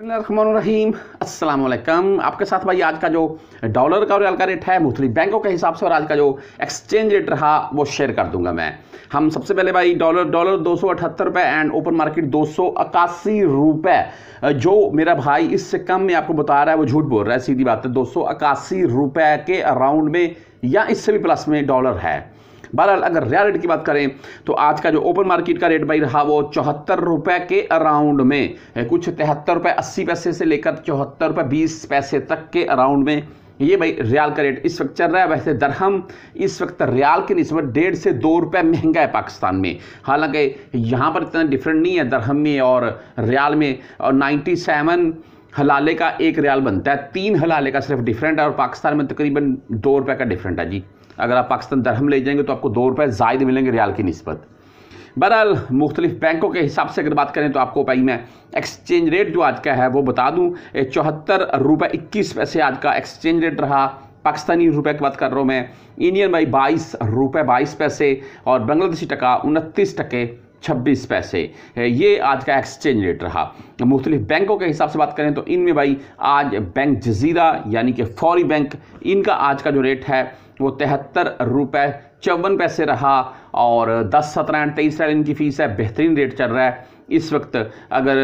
अस्सलाम वालेकुम आपके साथ भाई आज का जो डॉलर का और का रेट है मुख्तलि बैंकों के हिसाब से और आज का जो एक्सचेंज रेट रहा वो शेयर कर दूंगा मैं हम सबसे पहले भाई डॉलर डॉलर दो सौ अठहत्तर रुपये एंड ओपन मार्केट दो सौ इक्यासी रुपये जो मेरा भाई इससे कम में आपको बता रहा है वो झूठ बोल रहा है सीधी बात है दो सौ अक्सी रुपये के अराउंड में या इससे भी प्लस में डॉलर है बहरहाल अगर रियल रेट की बात करें तो आज का जो ओपन मार्केट का रेट भाई रहा वो चौहत्तर रुपये के अराउंड में कुछ तिहत्तर रुपये अस्सी पैसे से लेकर चौहत्तर रुपये बीस पैसे तक के अराउंड में ये भाई रियाल का रेट इस वक्त चल रहा है वैसे दरहम इस वक्त रियाल के नस्बत डेढ़ से दो रुपये महंगा है पाकिस्तान में हालांकि यहाँ पर इतना डिफरेंट नहीं है दरहम में और रियाल में और नाइन्टी सेवन हलाले का एक रियाल बनता है तीन हलाले का सिर्फ डिफरेंट है और पाकिस्तान में तकरीबन दो रुपये का डिफरेंट है जी अगर आप पाकिस्तान दरहम ले जाएंगे तो आपको दो रुपये ज़ायद मिलेंगे रियाल की नस्बत बहरहाल मुख्तलिफ बैंकों के हिसाब से अगर बात करें तो आपको भाई मैं एक्सचेंज रेट जो आज का है वो बता दूँ चौहत्तर रुपये इक्कीस पैसे आज का एक्सचेंज रेट रहा पाकिस्तानी रुपए की बात कर रहा हूँ मैं इंडियन भाई बाईस रुपये बाईस पैसे और बांग्लादेशी टका उनतीस टके छब्बीस पैसे ये आज का एक्सचेंज रेट रहा मुख्तलिफ बैंकों के हिसाब से बात करें तो इनमें भाई आज बैंक जजीरा यानी कि फौरी बैंक इनका आज का जो रेट है वो तिहत्तर रुपये चौवन पैसे रहा और दस सत्रह एंड तेईस रैल इनकी फ़ीस है बेहतरीन रेट चल रहा है इस वक्त अगर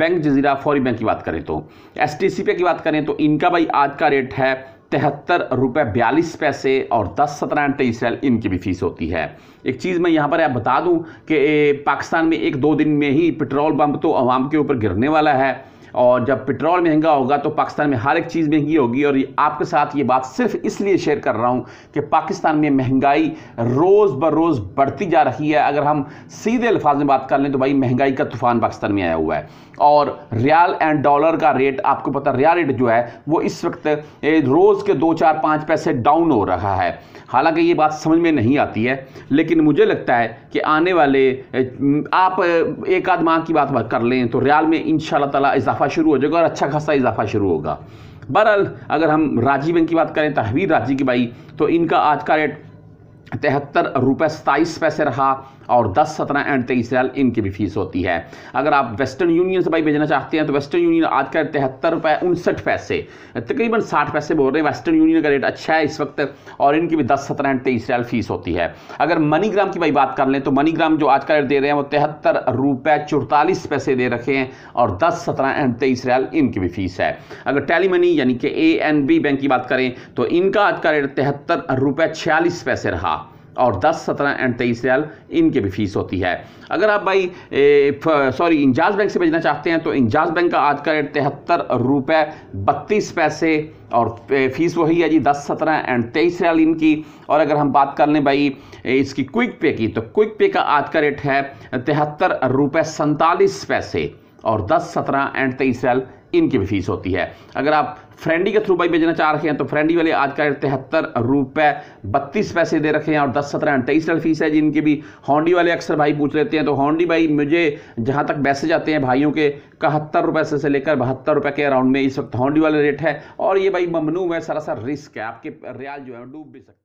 बैंक जजीरा फौरी बैंक की बात करें तो एस टी सी पे की बात करें तो इनका भाई आज का रेट है तिहत्तर रुपये बयालीस पैसे और दस सत्रह एंड तेईस रैल इनकी भी फीस होती है एक चीज़ मैं यहाँ पर आप बता दूँ कि पाकिस्तान में एक दो दिन में ही पेट्रोल पम्प तो आवाम के ऊपर गिरने वाला है और जब पेट्रोल महंगा होगा तो पाकिस्तान में हर एक चीज़ महंगी होगी और आपके साथ ये बात सिर्फ इसलिए शेयर कर रहा हूँ कि पाकिस्तान में महंगाई रोज़ बर रोज़ बढ़ती जा रही है अगर हम सीधे अल्फाज में बात कर लें तो भाई महंगाई का तूफान पाकिस्तान में आया हुआ है और रियाल एंड डॉलर का रेट आपको पता रियाल रेट जो है वो इस वक्त रोज़ के दो चार पाँच पैसे डाउन हो रहा है हालांकि ये बात समझ में नहीं आती है लेकिन मुझे लगता है कि आने वाले आप एक आध माह की बात कर लें तो रियाल में इन शाला इजाफा शुरू हो जाएगा और अच्छा खासा इजाफा शुरू होगा बहरहाल अगर हम राजीव बैंक की बात करें तहवीर राजी की भाई तो इनका आज का रेट तिहत्तर रुपये सताईस पैसे रहा और दस सत्रह एंड तेईस रियाल इनकी भी फीस होती है अगर आप वेस्टर्न यूनियन से भाई भेजना चाहते हैं तो वेस्टर्न यूनियन आज का तिहत्तर रुपये उनसठ पैसे तकरीबन साठ पैसे बोल रहे हैं वेस्टर्न यूनियन का रेट अच्छा है इस वक्त और इनकी भी दस सत्रह एंड तेईस रियाल फीस होती है अगर मनीग्राम की भाई बात कर लें तो मनीग्राम जो आज का रेट दे रहे हैं वो तिहत्तर रुपये चौतालीस पैसे दे रखे हैं और दस सत्रह एंड तेईस रियाल इनकी भी फीस है अगर टेली मनी यानी कि ए एन बी बैंक की बात करें तो इनका आज का रेट तिहत्तर रुपये छियालीस पैसे रहा और 10, 17 एंड 23 रियाल इनके भी फीस होती है अगर आप भाई सॉरी इंजाज बैंक से भेजना चाहते हैं तो इंजाज बैंक का आज का रेट तिहत्तर रुपये बत्तीस पैसे और फीस वही है जी दस सत्रह एंड तेईस रियाल इनकी और अगर हम बात कर लें भाई इसकी क्विक पे की तो क्विक पे का आज का रेट है तिहत्तर रुपये सैंतालीस पैसे और दस सत्रह एंड तेईस रियाल इनकी भी फीस होती है अगर आप फ्रेंडी के थ्रू भाई भेजना चाह रहे हैं तो फ्रेंडी वाले आज का तिहत्तर रुपये बत्तीस पैसे दे रखे हैं और दस सत्रह अट्ठाईस फीस है जिनकी भी हॉन्डी वाले अक्सर भाई पूछ लेते हैं तो हॉन्डी भाई मुझे जहाँ तक मैसेज आते हैं भाइयों के इकहत्तर रुपये से, से लेकर बहत्तर रुपये के अराउंड में इस वक्त हॉन्डी वाले रेट है और ये भाई ममनू है सरासर रिस्क है आपके रियाल जो है डूब भी सकते